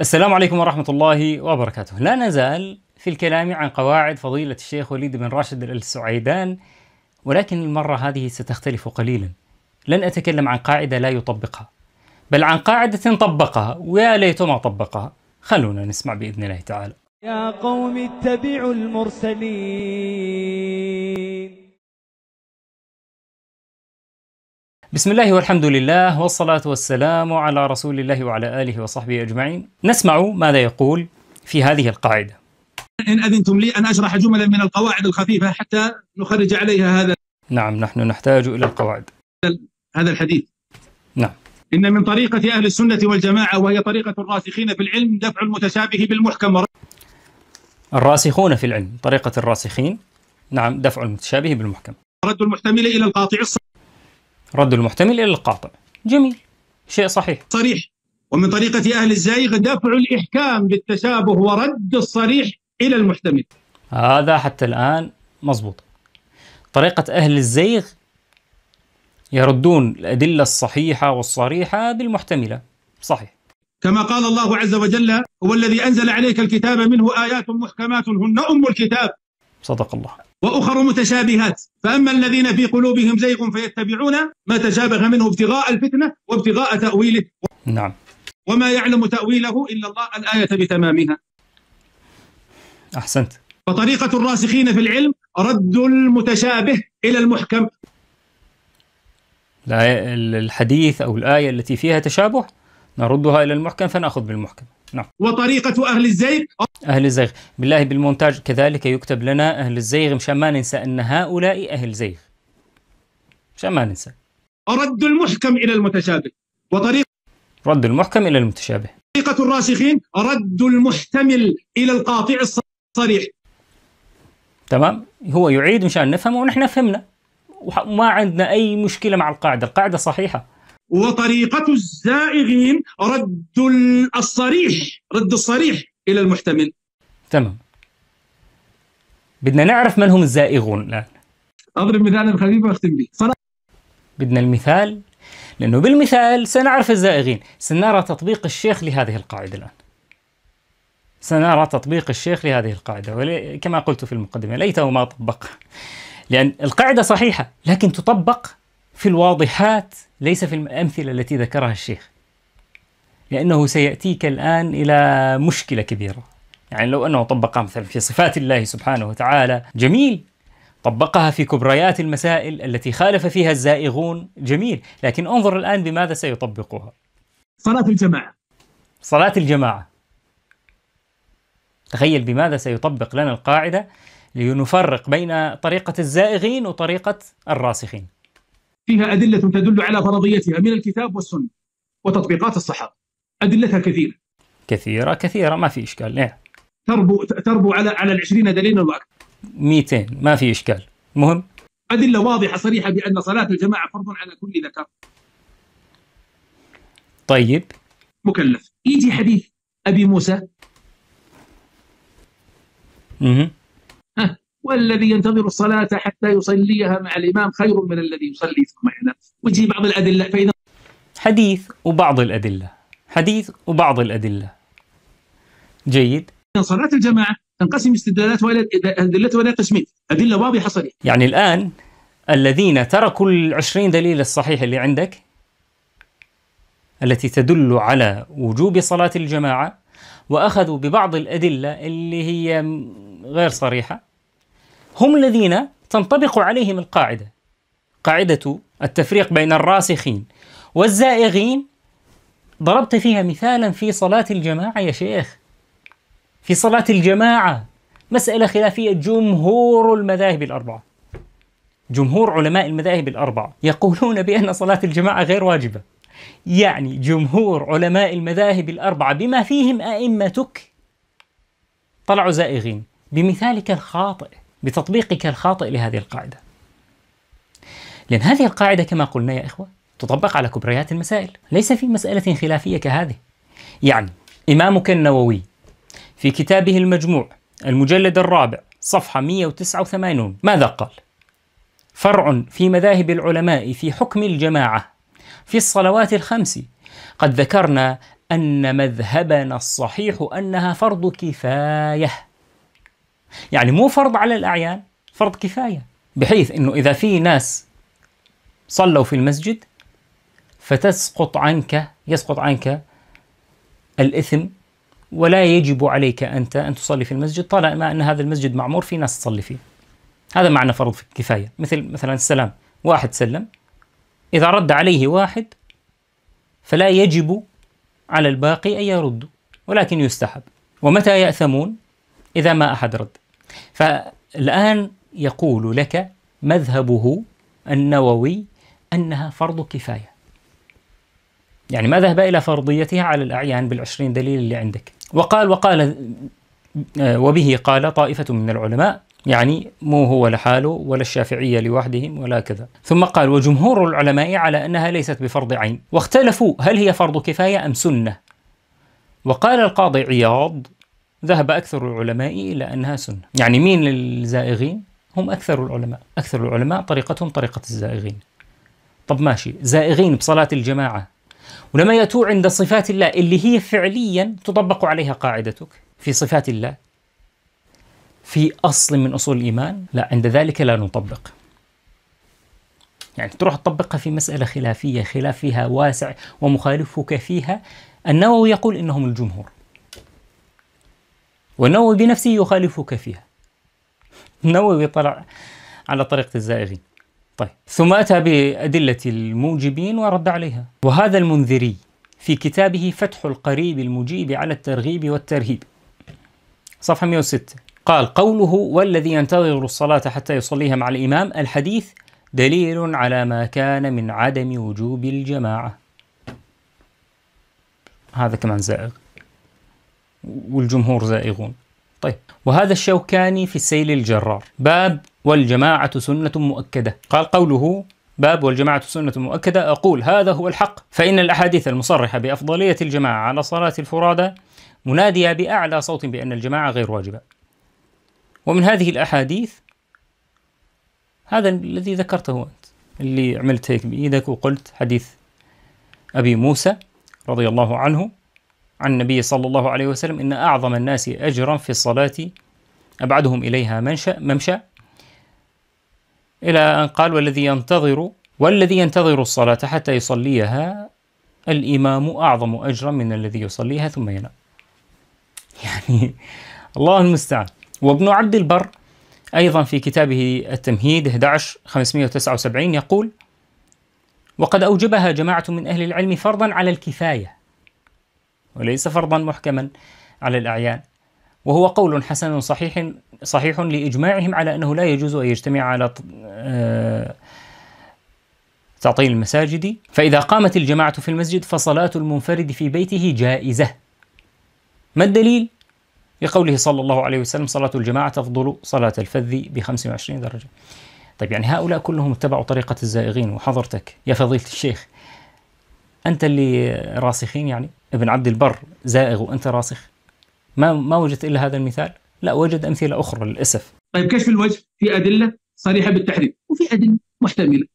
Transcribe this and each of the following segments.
السلام عليكم ورحمة الله وبركاته لا نزال في الكلام عن قواعد فضيلة الشيخ وليد بن راشد السعيدان ولكن المرة هذه ستختلف قليلا لن أتكلم عن قاعدة لا يطبقها بل عن قاعدة طبقها ويا ليت ما طبقها خلونا نسمع بإذن الله تعالى يا قوم اتبعوا المرسلين بسم الله والحمد لله والصلاة والسلام على رسول الله وعلى آله وصحبه أجمعين نسمع ماذا يقول في هذه القاعدة إن أذنتم لي أن أشرح جملا من القواعد الخفيفة حتى نخرج عليها هذا نعم نحن نحتاج إلى القواعد هذا الحديث نعم إن من طريقة أهل السنة والجماعة وهي طريقة الراسخين في العلم دفع المتشابه بالمحكم الراسخون في العلم طريقة الراسخين نعم دفع المتشابه بالمحكم رد المحتمل إلى القاطع الصحيح رد المحتمل إلى القاطع جميل شيء صحيح صريح ومن طريقة أهل الزايغ دفع الإحكام بالتشابه ورد الصريح إلى المحتمل هذا حتى الآن مضبوط طريقة أهل الزيغ يردون الأدلة الصحيحة والصريحة بالمحتملة صحيح كما قال الله عز وجل هو الذي أنزل عليك الكتاب منه آيات محكمات هن أم الكتاب صدق الله واخر متشابهات فاما الذين في قلوبهم زيغ فيتبعون ما تشابه منه ابتغاء الفتنه وابتغاء تاويله نعم وما يعلم تاويله الا الله الايه بتمامها احسنت فطريقه الراسخين في العلم رد المتشابه الى المحكم الحديث او الايه التي فيها تشابه نردها الى المحكم فناخذ بالمحكم نعم وطريقة أهل الزيغ أهل الزيغ بالله بالمونتاج كذلك يكتب لنا أهل الزيغ مشان ما ننسى أن هؤلاء أهل زيغ مشان ما ننسى رد المحكم إلى المتشابه وطريقة رد المحكم إلى المتشابه طريقة الراسخين رد المحتمل إلى القاطع الصريح تمام هو يعيد مشان نفهمه ونحن فهمنا وما عندنا أي مشكلة مع القاعدة القاعدة صحيحة وطريقة الزائغين رد الصريح رد الصريح إلى المحتمل تمام بدنا نعرف من هم الزائغون الآن أضرب مثالا خفيفا وأختم به صنع... بدنا المثال لأنه بالمثال سنعرف الزائغين سنرى تطبيق الشيخ لهذه القاعدة الآن سنرى تطبيق الشيخ لهذه القاعدة ولي... كما قلت في المقدمة ليته ما طبق لأن القاعدة صحيحة لكن تطبق في الواضحات ليس في الأمثلة التي ذكرها الشيخ لأنه سيأتيك الآن إلى مشكلة كبيرة يعني لو أنه طبقها مثلا في صفات الله سبحانه وتعالى جميل طبقها في كبريات المسائل التي خالف فيها الزائغون جميل لكن انظر الآن بماذا سيطبقها صلاة الجماعة صلاة الجماعة تخيل بماذا سيطبق لنا القاعدة لنفرق بين طريقة الزائغين وطريقة الراسخين فيها أدلة تدل على فرضيتها من الكتاب والسنة وتطبيقات الصحابة أدلتها كثيرة كثيرة كثيرة ما في إشكال إيه. تربو تربو على على ال 20 دليلا وأكثر 200 ما في إشكال المهم أدلة واضحة صريحة بأن صلاة الجماعة فرض على كل ذكر طيب مكلف يجي حديث أبي موسى مه. والذي ينتظر الصلاة حتى يصليها مع الإمام خير من الذي يصلي ثم ينام وجه بعض الأدلة فإذا حديث وبعض الأدلة حديث وبعض الأدلة جيد صلاة الجماعة تنقسم استدلالاتها إلى أدلتها إلى قسمين أدلة واضحة صريحة يعني الآن الذين تركوا العشرين دليل الصحيح اللي عندك التي تدل على وجوب صلاة الجماعة وأخذوا ببعض الأدلة اللي هي غير صريحة هم الذين تنطبق عليهم القاعدة قاعدة التفريق بين الراسخين والزائغين ضربت فيها مثالا في صلاة الجماعة يا شيخ في صلاة الجماعة مسألة خلافية جمهور المذاهب الأربعة جمهور علماء المذاهب الأربعة يقولون بأن صلاة الجماعة غير واجبة يعني جمهور علماء المذاهب الأربعة بما فيهم أئمتك طلعوا زائغين بمثالك الخاطئ بتطبيقك الخاطئ لهذه القاعدة لأن هذه القاعدة كما قلنا يا إخوة تطبق على كبريات المسائل ليس في مسألة خلافية كهذه يعني إمامك النووي في كتابه المجموع المجلد الرابع صفحة 189 ماذا قال؟ فرع في مذاهب العلماء في حكم الجماعة في الصلوات الخمس قد ذكرنا أن مذهبنا الصحيح أنها فرض كفاية يعني مو فرض على الأعيان فرض كفاية بحيث أنه إذا في ناس صلوا في المسجد فتسقط عنك يسقط عنك الإثم ولا يجب عليك أنت أن تصلي في المسجد طالما أن هذا المسجد معمور في ناس تصلي فيه هذا معنى فرض كفاية مثل مثلا السلام واحد سلم إذا رد عليه واحد فلا يجب على الباقي أن يردوا ولكن يستحب ومتى يأثمون إذا ما أحد رد فالآن يقول لك مذهبه النووي أنها فرض كفاية يعني ما ذهب إلى فرضيتها على الأعيان بالعشرين دليل اللي عندك وقال وقال وبه قال طائفة من العلماء يعني مو هو لحاله ولا الشافعية لوحدهم ولا كذا ثم قال وجمهور العلماء على أنها ليست بفرض عين واختلفوا هل هي فرض كفاية أم سنة وقال القاضي عياض ذهب أكثر العلماء إلى أنها سنة يعني مين الزائغين؟ هم أكثر العلماء أكثر العلماء طريقتهم طريقة الزائغين طب ماشي زائغين بصلاة الجماعة ولما يأتوا عند صفات الله اللي هي فعليا تطبق عليها قاعدتك في صفات الله في أصل من أصول الإيمان لا عند ذلك لا نطبق يعني تروح تطبقها في مسألة خلافية خلاف فيها واسع ومخالفك فيها النووي يقول إنهم الجمهور والنووي بنفسه يخالفك فيها النووي طلع على طريقة الزائغين طيب ثم أتى بأدلة الموجبين ورد عليها وهذا المنذري في كتابه فتح القريب المجيب على الترغيب والترهيب صفحة 106 قال قوله والذي ينتظر الصلاة حتى يصليها مع الإمام الحديث دليل على ما كان من عدم وجوب الجماعة هذا كمان زائغ والجمهور زائغون طيب وهذا الشوكاني في السيل الجرار باب والجماعة سنة مؤكدة قال قوله باب والجماعة سنة مؤكدة أقول هذا هو الحق فإن الأحاديث المصرحة بأفضلية الجماعة على صلاة الفرادى منادية بأعلى صوت بأن الجماعة غير واجبة ومن هذه الأحاديث هذا الذي ذكرته أنت اللي عملت هيك بإيدك وقلت حديث أبي موسى رضي الله عنه عن النبي صلى الله عليه وسلم إن أعظم الناس أجرا في الصلاة أبعدهم إليها منشأ ممشى إلى أن قال والذي ينتظر والذي ينتظر الصلاة حتى يصليها الإمام أعظم أجرا من الذي يصليها ثم ينام يعني الله المستعان وابن عبد البر أيضا في كتابه التمهيد 11 579 يقول وقد أوجبها جماعة من أهل العلم فرضا على الكفاية وليس فرضا محكما على الأعيان وهو قول حسن صحيح صحيح لإجماعهم على أنه لا يجوز أن يجتمع على آه، تعطيل المساجد فإذا قامت الجماعة في المسجد فصلاة المنفرد في بيته جائزة ما الدليل؟ لقوله صلى الله عليه وسلم صلاة الجماعة تفضل صلاة الفذ ب 25 درجة طيب يعني هؤلاء كلهم اتبعوا طريقة الزائغين وحضرتك يا فضيلة الشيخ أنت اللي راسخين يعني ابن عبد البر زائغ وانت راسخ ما ما وجدت الا هذا المثال لا وجد امثله اخرى للاسف طيب كشف الوجه في ادله صريحه بالتحريم وفي ادله محتمله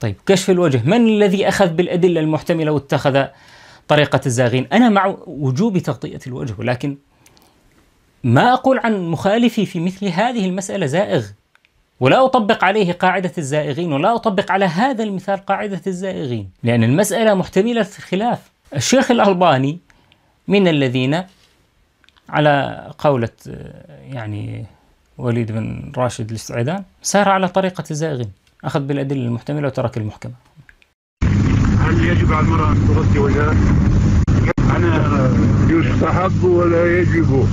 طيب كشف الوجه من الذي اخذ بالادله المحتمله واتخذ طريقه الزاغين انا مع وجوب تغطيه الوجه ولكن ما اقول عن مخالفي في مثل هذه المساله زائغ ولا أطبق عليه قاعدة الزائغين ولا أطبق على هذا المثال قاعدة الزائغين لأن المسألة محتملة الخلاف الشيخ الألباني من الذين على قولة يعني وليد بن راشد الاستعدان سار على طريقة الزائغين أخذ بالأدلة المحتملة وترك المحكمة هل يجب على المرأة أن تغطي وجهها؟ أنا يستحب ولا يجب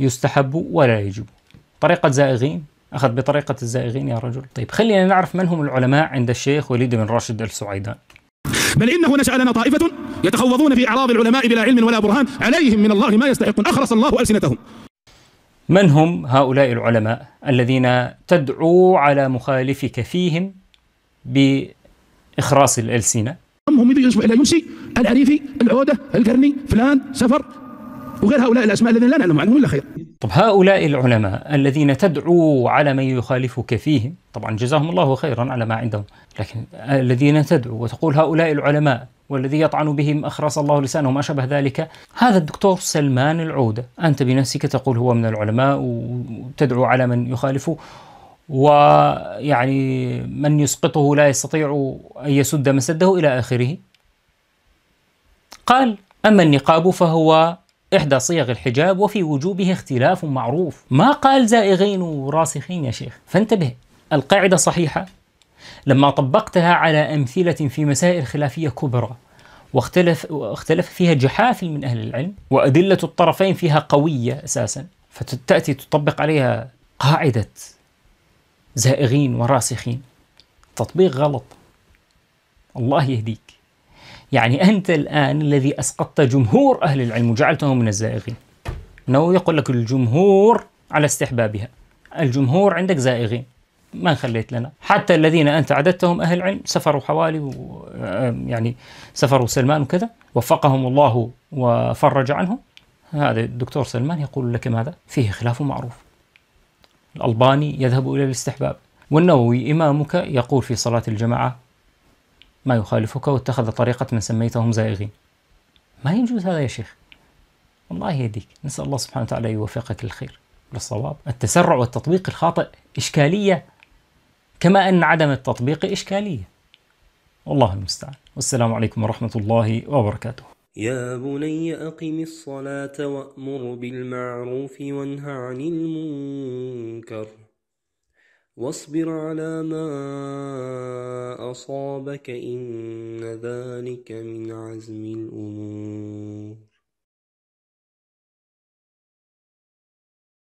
يستحب ولا يجب طريقة زائغين أخذ بطريقة الزائغين يا رجل طيب خلينا نعرف من هم العلماء عند الشيخ وليد بن راشد السعيدان بل إنه نشأ لنا طائفة يتخوضون في أعراض العلماء بلا علم ولا برهان عليهم من الله ما يستحقون أخرس الله ألسنتهم من هم هؤلاء العلماء الذين تدعو على مخالفك فيهم بإخراص الألسنة هم هم يصبح لا يمسي العريفي العودة القرني فلان سفر وغير هؤلاء الأسماء الذين لا نعلم عنهم إلا خير طب هؤلاء العلماء الذين تدعو على من يخالفك فيهم طبعا جزاهم الله خيرا على ما عندهم لكن الذين تدعو وتقول هؤلاء العلماء والذي يطعن بهم أخرس الله لسانه وما شابه ذلك هذا الدكتور سلمان العودة أنت بنفسك تقول هو من العلماء وتدعو على من يخالفه ويعني من يسقطه لا يستطيع أن يسد مسده إلى آخره قال أما النقاب فهو إحدى صيغ الحجاب وفي وجوبه اختلاف معروف ما قال زائغين وراسخين يا شيخ فانتبه القاعدة صحيحة لما طبقتها على أمثلة في مسائل خلافية كبرى واختلف واختلف فيها جحافل من أهل العلم وأدلة الطرفين فيها قوية أساسا فتأتي تطبق عليها قاعدة زائغين وراسخين تطبيق غلط الله يهديك يعني أنت الآن الذي أسقطت جمهور أهل العلم وجعلتهم من الزائغين أنه يقول لك الجمهور على استحبابها الجمهور عندك زائغين ما خليت لنا حتى الذين أنت عددتهم أهل علم سفروا حوالي و يعني سفروا سلمان وكذا وفقهم الله وفرج عنهم هذا الدكتور سلمان يقول لك ماذا فيه خلاف معروف الألباني يذهب إلى الاستحباب والنووي إمامك يقول في صلاة الجماعة ما يخالفك واتخذ طريقة من سميتهم زائغين ما يجوز هذا يا شيخ الله يهديك نسأل الله سبحانه وتعالى يوفقك للخير للصواب التسرع والتطبيق الخاطئ إشكالية كما أن عدم التطبيق إشكالية والله المستعان والسلام عليكم ورحمة الله وبركاته يا بني أقم الصلاة وأمر بالمعروف وانه عن المنكر واصبر على ما أصابك إن ذلك من عزم الأمور